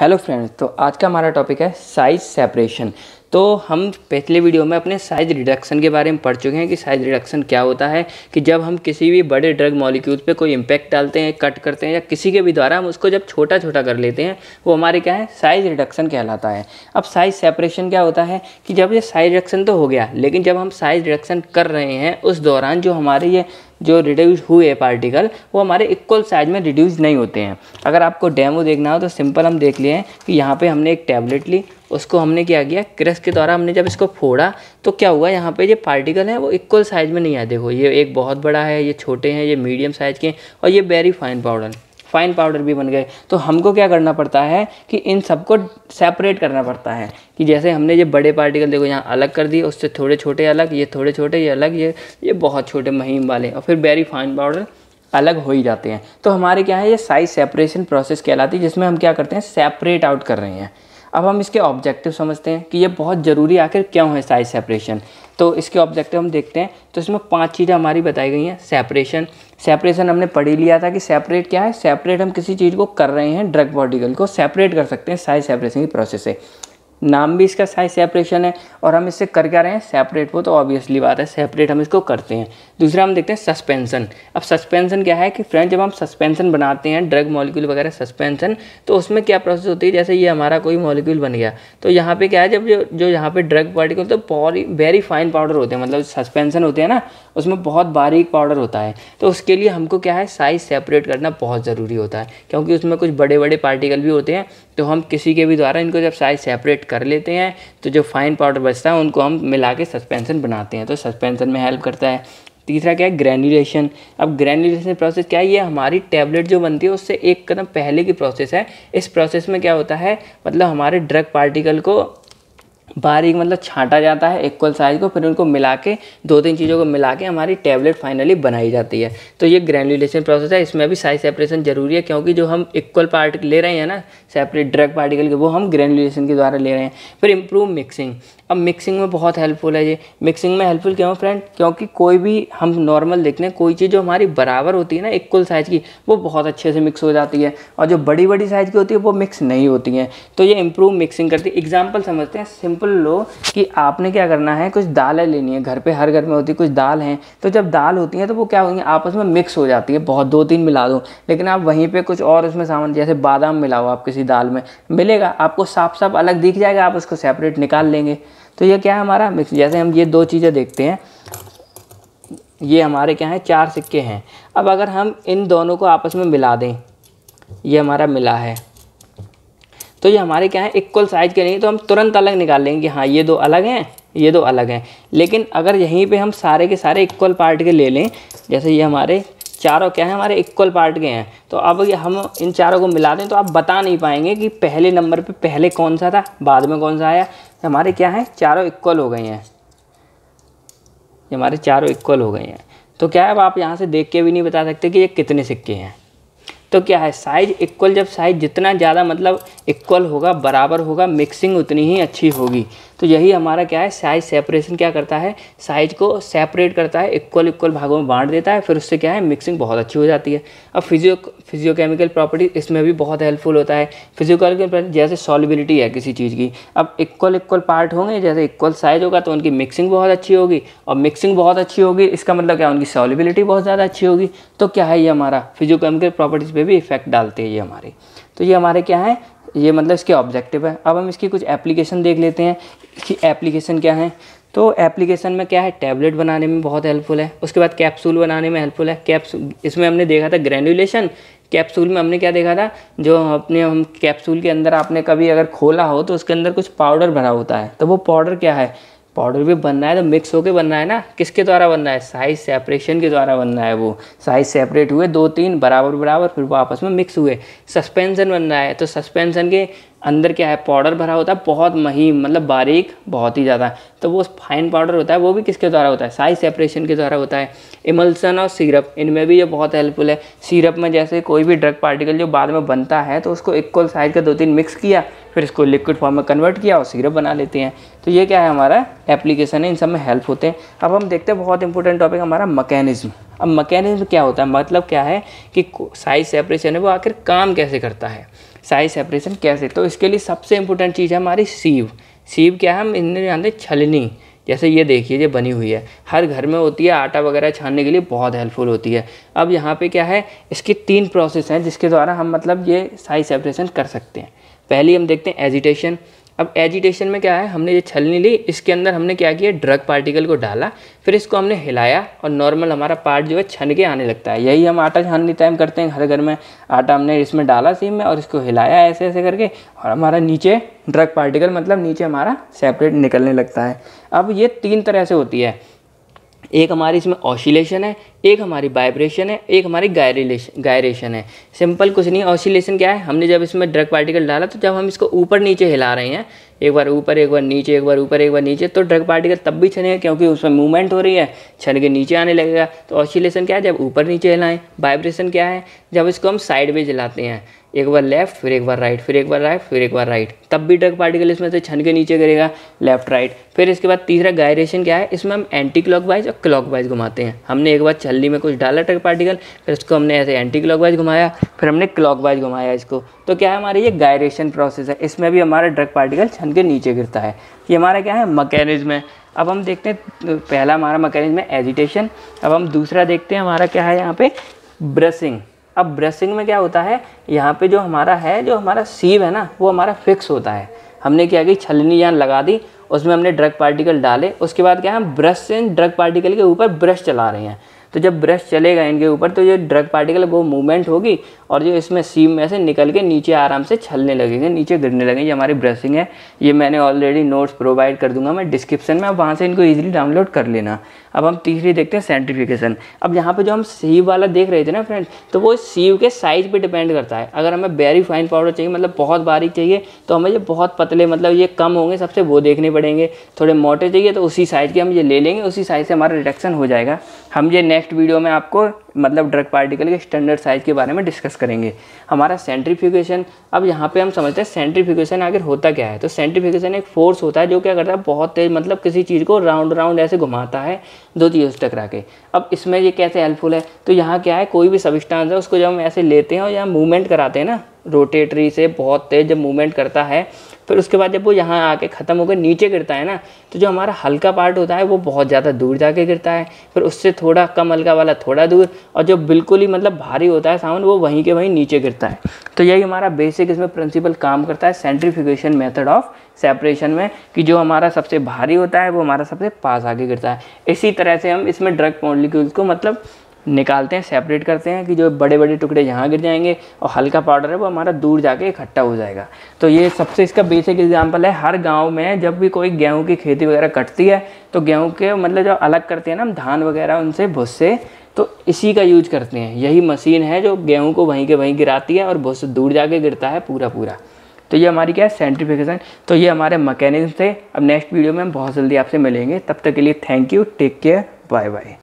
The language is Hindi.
हेलो फ्रेंड्स तो आज का हमारा टॉपिक है साइज सेपरेशन तो हम पिछले वीडियो में अपने साइज रिडक्शन के बारे में पढ़ चुके हैं कि साइज रिडक्शन क्या होता है कि जब हम किसी भी बड़े ड्रग मॉलिक्यूल पे कोई इम्पैक्ट डालते हैं कट करते हैं या किसी के भी द्वारा हम उसको जब छोटा छोटा कर लेते हैं वो हमारे क्या है साइज रिडक्शन कहलाता है अब साइज सेपरेशन क्या होता है कि जब ये साइज रिडक्शन तो हो गया लेकिन जब हम साइज रिडक्शन कर रहे हैं उस दौरान जो हमारे ये जो रिड्यूस हुए पार्टिकल वो हमारे इक्वल साइज में रिड्यूस नहीं होते हैं अगर आपको डेमो देखना हो तो सिंपल हम देख लिए हैं कि यहाँ पे हमने एक टैबलेट ली उसको हमने क्या किया क्रश के द्वारा हमने जब इसको फोड़ा तो क्या हुआ यहाँ पे ये पार्टिकल है वो इक्वल साइज़ में नहीं आए देखो ये एक बहुत बड़ा है ये छोटे हैं ये मीडियम साइज़ के और ये very fine powder fine powder भी बन गए तो हमको क्या करना पड़ता है कि इन सबको सेपरेट करना पड़ता है कि जैसे हमने ये बड़े पार्टिकल देखो यहाँ अलग कर दिए उससे थोड़े छोटे अलग ये थोड़े छोटे ये अलग ये ये बहुत छोटे महीम वाले और फिर वेरी फाइन पाउडर अलग हो ही जाते हैं तो हमारे क्या है ये साइज सेपरेशन प्रोसेस कहलाती है जिसमें हम क्या करते हैं सेपरेट आउट कर रहे हैं अब हम इसके ऑब्जेक्टिव समझते हैं कि ये बहुत ज़रूरी आखिर क्यों है साइज सेपरेशन तो इसके ऑब्जेक्टिव हम देखते हैं तो इसमें पांच चीज़ें हमारी बताई गई हैं सेपरेशन सेपरेशन हमने पढ़ी लिया था कि सेपरेट क्या है सेपरेट हम किसी चीज़ को कर रहे हैं ड्रग पार्टिकल को सेपरेट कर सकते हैं साइज सेपरेशन की प्रोसेस से नाम भी इसका साइज सेपरेशन है और हम इससे कर क्या रहे हैं सेपरेट वो तो ऑब्वियसली बात है सेपरेट हम इसको करते हैं दूसरा हम देखते हैं सस्पेंसन अब सस्पेंसन क्या है कि फ्रेंड जब हम सस्पेंसन बनाते हैं ड्रग मॉलिक्यूल वगैरह सस्पेंसन तो उसमें क्या प्रोसेस होती है जैसे ये हमारा कोई मॉलिक्यूल बन गया तो यहाँ पर क्या है जब जो, जो यहाँ पर ड्रग पार्टिकल तो बहुत वेरी फाइन पाउडर होते हैं मतलब सस्पेंसन होते हैं ना उसमें बहुत बारीक पाउडर होता है तो उसके लिए हमको क्या है साइज सेपरेट करना बहुत ज़रूरी होता है क्योंकि उसमें कुछ बड़े बड़े पार्टिकल भी होते हैं तो हम किसी के भी द्वारा इनको जब साइज सेपरेट कर लेते हैं तो जो फाइन पाउडर बचता है उनको हम मिला के सस्पेंसन बनाते हैं तो सस्पेंसन में हेल्प करता है तीसरा क्या है ग्रैनुलेशन अब ग्रैनुलेशन प्रोसेस क्या है ये हमारी टैबलेट जो बनती है उससे एक कदम पहले की प्रोसेस है इस प्रोसेस में क्या होता है मतलब हमारे ड्रग पार्टिकल को बारीक मतलब छांटा जाता है इक्वल साइज़ को फिर उनको मिला के दो तीन चीज़ों को मिला के हमारी टैबलेट फाइनली बनाई जाती है तो ये ग्रैनुलेशन प्रोसेस है इसमें भी साइज सेपरेशन जरूरी है क्योंकि जो हम इक्वल पार्टिकल ले रहे हैं ना सेपरेट ड्रग पार्टिकल के वो हम ग्रैनुलेशन के द्वारा ले रहे हैं फिर इम्प्रूव मिक्सिंग अब मिक्सिंग में बहुत हेल्पफुल है ये मिक्सिंग में हेल्पफुल क्यों फ्रेंड क्योंकि कोई भी हम नॉर्मल देखते हैं कोई चीज़ जो हमारी बराबर होती है ना इक्वल साइज़ की वो बहुत अच्छे से मिक्स हो जाती है और जो बड़ी बड़ी साइज़ की होती है वो मिक्स नहीं होती हैं तो ये इम्प्रूव मिक्सिंग करती है एग्जाम्पल समझते हैं सिंपल लो कि आपने क्या करना है कुछ दालें लेनी है घर पर हर घर में होती कुछ दाल हैं तो जब दाल होती हैं तो वो क्या हैं आपस में मिक्स हो जाती है बहुत दो तीन मिला दो लेकिन आप वहीं पर कुछ और उसमें सामान जैसे बादाम मिलाओ आप किसी दाल में मिलेगा आपको साफ साफ अलग दिख जाएगा आप उसको सेपरेट निकाल लेंगे तो ये क्या है हमारा मिक्स जैसे हम ये दो चीज़ें देखते हैं ये हमारे क्या हैं चार सिक्के हैं अब अगर हम इन दोनों को आपस में मिला दें ये हमारा मिला है तो ये हमारे क्या है इक्वल साइज़ के नहीं तो हम तुरंत अलग निकाल लेंगे हाँ ये दो अलग हैं ये दो अलग हैं लेकिन अगर यहीं पे हम सारे के सारे इक्वल पार्ट के ले लें जैसे ये हमारे चारों क्या है हमारे इक्वल पार्ट के हैं तो अब ये हम इन चारों को मिला दें तो आप बता नहीं पाएंगे कि पहले नंबर पे पहले कौन सा था बाद में कौन सा आया हमारे क्या हैं चारों इक्वल हो गई हैं ये हमारे चारों इक्वल हो गए हैं तो क्या है अब आप यहाँ से देख के भी नहीं बता सकते कि ये कितने सिक्के हैं तो क्या है साइज इक्वल जब साइज जितना ज़्यादा मतलब इक्वल होगा बराबर होगा मिक्सिंग उतनी ही अच्छी होगी तो यही हमारा क्या है साइज सेपरेशन क्या करता है साइज को सेपरेट करता है इक्वल इक्वल भागों में बांट देता है फिर उससे क्या है मिक्सिंग बहुत अच्छी हो जाती है अब फिजियो फिजियोकेमिकल प्रॉपर्टी इसमें भी बहुत हेल्पफुल होता है फिजियोकेमिकल प्रॉपर्टी जैसे सॉलिबिलिटी है किसी चीज़ की अब इक्वल इक्वल पार्ट होंगे जैसे इक्वल साइज होगा तो उनकी मिक्सिंग बहुत अच्छी होगी और मिक्सिंग बहुत अच्छी होगी इसका मतलब क्या उनकी सॉलिबिलिटी बहुत ज़्यादा अच्छी होगी तो क्या है ये हमारा फिजियोकेमिकल प्रॉपर्टीज़ पर भी इफेक्ट डालते हैं ये हमारे तो ये हमारे क्या है ये मतलब इसके ऑब्जेक्टिव है अब हम इसकी कुछ एप्लीकेशन देख लेते हैं इसकी एप्लीकेशन क्या है तो एप्लीकेशन में क्या है टैबलेट बनाने में बहुत हेल्पफुल है उसके बाद कैप्सूल बनाने में हेल्पफुल है कैप्स इसमें हमने देखा था ग्रेनुलेशन कैप्सूल में हमने क्या देखा था जो अपने हम कैप्सूल के अंदर आपने कभी अगर खोला हो तो उसके अंदर कुछ पाउडर भरा होता है तो वो पाउडर क्या है पाउडर भी बनना है तो मिक्स होके बनना है ना किसके द्वारा बनना है साइज सेपरेशन के द्वारा बनना है वो साइज सेपरेट हुए दो तीन बराबर बराबर फिर वो आपस में मिक्स हुए सस्पेंसन बनना है तो सस्पेंसन के अंदर क्या है पाउडर भरा होता है बहुत महीन मतलब बारीक बहुत ही ज़्यादा तो वो फाइन पाउडर होता है वो भी किसके द्वारा होता है साइज सेपरेशन के द्वारा होता है इमल्सन और सिरप इनमें भी ये बहुत हेल्पफुल है सिरप में जैसे कोई भी ड्रग पार्टिकल जो बाद में बनता है तो उसको इक्वल साइज का दो तीन मिक्स किया फिर इसको लिक्विड फॉर्म में कन्वर्ट किया और सिरप बना लेते हैं तो ये क्या है हमारा एप्लीकेशन है इन सब में हेल्प होते हैं अब हम देखते हैं बहुत इंपॉर्टेंट टॉपिक हमारा मकैनिज़्म अब मकैनिज़्म क्या होता है मतलब क्या है कि साइज सेपरेशन है वो आखिर काम कैसे करता है साइज सेपरेशन कैसे तो इसके लिए सबसे इंपॉर्टेंट चीज़ है हमारी सीव सीव क्या है हम इन जानते हैं छलनी जैसे ये देखिए ये बनी हुई है हर घर में होती है आटा वगैरह छानने के लिए बहुत हेल्पफुल होती है अब यहाँ पे क्या है इसके तीन प्रोसेस हैं जिसके द्वारा हम मतलब ये साइज सेपरेशन कर सकते हैं पहली हम देखते हैं एजिटेशन अब एजिटेशन में क्या है हमने ये छलनी ली इसके अंदर हमने क्या किया ड्रग पार्टिकल को डाला फिर इसको हमने हिलाया और नॉर्मल हमारा पार्ट जो है छन के आने लगता है यही हम आटा छानने टाइम करते हैं घर घर में आटा हमने इसमें डाला सीम में और इसको हिलाया ऐसे ऐसे करके और हमारा नीचे ड्रग पार्टिकल मतलब नीचे हमारा सेपरेट निकलने लगता है अब ये तीन तरह से होती है एक हमारी इसमें ऑसिलेशन है एक हमारी वाइब्रेशन है एक हमारी गायरेशन गायरेशन है सिंपल कुछ नहीं ऑसिलेशन क्या है हमने जब इसमें ड्रग पार्टिकल डाला तो जब हम इसको ऊपर नीचे हिला रहे हैं एक बार ऊपर एक बार नीचे एक बार ऊपर एक बार नीचे तो ड्रग पार्टिकल तब भी छनेगा क्योंकि उसमें मूवमेंट हो रही है छन के नीचे आने लगेगा तो ऑसिलेशन क्या है जब ऊपर नीचे हिलाएं वाइब्रेशन क्या है जब इसको हम साइडवेज हिलाते हैं एक बार लेफ्ट फिर एक बार राइट फिर एक बार राइट फिर एक बार राइट तब भी ड्रग पार्टिकल इसमें से छन के नीचे करेगा लेफ्ट राइट फिर इसके बाद तीसरा गायरेशन क्या है इसमें हम एंटी क्लॉक वाइज और क्लॉक वाइज घुमाते हैं हमने एक बार झल्ली में कुछ डाला टक पार्टिकल फिर उसको हमने ऐसे एंटी क्लॉकवाइज घुमाया फिर हमने क्लॉकवाइज घुमाया इसको तो क्या है हमारे ये गायरेशन प्रोसेस है इसमें भी हमारा ड्रग पार्टिकल छन के नीचे गिरता है ये हमारा क्या है मकैनिज्म है अब हम देखते हैं पहला हमारा मकैनिज्म है एजिटेशन अब हम दूसरा देखते हैं हमारा क्या है यहाँ पे ब्रशिंग अब ब्रशिंग में क्या होता है यहाँ पे जो हमारा है जो हमारा सीव है ना वो हमारा फिक्स होता है हमने क्या की छलनी जान लगा दी उसमें हमने ड्रग पार्टिकल डाले उसके बाद क्या है ब्रश से ड्रग पार्टिकल के ऊपर ब्रश चला रहे हैं तो जब ब्रश चलेगा इनके ऊपर तो ये ड्रग पार्टिकल वो मूवमेंट होगी और जो इसमें सीम में से निकल के नीचे आराम से छलने लगेंगे नीचे गिरने लगेंगे ये हमारी ब्रशिंग है ये मैंने ऑलरेडी नोट्स प्रोवाइड कर दूंगा मैं डिस्क्रिप्शन में आप वहाँ से इनको ईजिली डाउनलोड कर लेना अब हम तीसरी देखते हैं सेंट्रीफिकेशन अब यहाँ पर जो हम सीव वाला देख रहे थे ना फ्रेंड तो वो सीव के साइज़ पर डिपेंड करता है अगर हमें वेरी फाइन पाउडर चाहिए मतलब बहुत बारीक चाहिए तो हमें ये बहुत पतले मतलब ये कम होंगे सबसे वो देखने पड़ेंगे थोड़े मोटे चाहिए तो उसी साइज़ के हम ये ले लेंगे उसी साइज़ से हमारा रिडक्शन हो जाएगा हम ये नेक्स्ट वीडियो में आपको मतलब ड्रग पार्टिकल के स्टैंडर्ड साइज़ के बारे में डिस्कस करेंगे हमारा सेंट्रीफिकेशन अब यहाँ पे हम समझते हैं सेंट्रीफिकेशन आखिर होता क्या है तो सेंट्रीफिकेशन एक फोर्स होता है जो क्या करता है बहुत तेज़ मतलब किसी चीज़ को राउंड राउंड ऐसे घुमाता है दो चीज़ टकरा के अब इसमें ये कैसे हेल्पफुल है तो यहाँ क्या है कोई भी सबिस्टांस है उसको जब हम ऐसे लेते हैं और यहाँ मूवमेंट कराते हैं ना रोटेटरी से बहुत तेज़ जब मूवमेंट करता है फिर उसके बाद जब वो यहाँ आके ख़त्म होकर नीचे गिरता है ना तो जो हमारा हल्का पार्ट होता है वो बहुत ज़्यादा दूर जाके गिरता है फिर उससे थोड़ा कम हल्का वाला थोड़ा दूर और जो बिल्कुल ही मतलब भारी होता है साउंड वो वहीं के वहीं नीचे गिरता है तो यही हमारा बेसिक इसमें प्रिंसिपल काम करता है सेंट्रीफिकेशन मेथड ऑफ सेपरेशन में कि जो हमारा सबसे भारी होता है वो हमारा सबसे पास आके गिरता है इसी तरह से हम इसमें ड्रग मॉलिक्यूल्स को मतलब निकालते हैं सेपरेट करते हैं कि जो बड़े बड़े टुकड़े यहाँ गिर जाएंगे और हल्का पाउडर है वो हमारा दूर जाके इकट्ठा हो जाएगा तो ये सबसे इसका बेसिक एग्जाम्पल है हर गाँव में जब भी कोई गेहूँ की खेती वगैरह कटती है तो गेहूँ के मतलब जो अलग करते हैं ना हम धान वगैरह उनसे भुस्से तो इसी का यूज करते हैं यही मशीन है जो गेहूँ को वहीं के वहीं गिराती है और भुस्से दूर जाके गिरता है पूरा पूरा तो ये हमारी क्या है सेंट्रीफिकेशन तो ये हमारे मकैनिज्म थे अब नेक्स्ट वीडियो में हम बहुत जल्दी आपसे मिलेंगे तब तक के लिए thank you take care bye bye